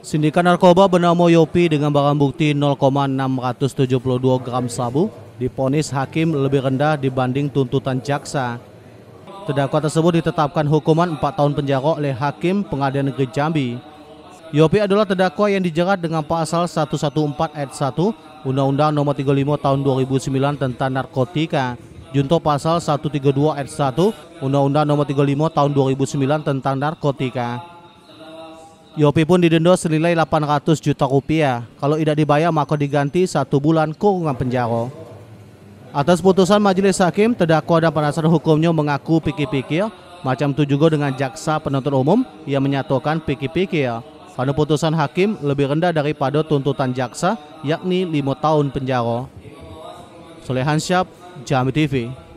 Sindikat narkoba bernama Yopi dengan barang bukti 0,672 gram sabu diponis hakim lebih rendah dibanding tuntutan jaksa. Terdakwa tersebut ditetapkan hukuman 4 tahun penjara oleh hakim pengadilan negeri Jambi. Yopi adalah terdakwa yang dijerat dengan pasal 114 ayat 1 Undang-Undang Nomor 35 Tahun 2009 tentang Narkotika, junto pasal 132 ayat 1 Undang-Undang Nomor 35 Tahun 2009 tentang Narkotika. Yopi pun didenda senilai 800 juta rupiah. Kalau tidak dibayar maka diganti satu bulan kurungan penjara. Atas putusan majelis hakim, terdakwa dan penasihat hukumnya mengaku pikir-pikir, macam itu juga dengan jaksa penuntut umum yang menyatukan pikir-pikir. Karena putusan hakim lebih rendah daripada tuntutan jaksa, yakni lima tahun penjara. Solehan Syab, Jami TV.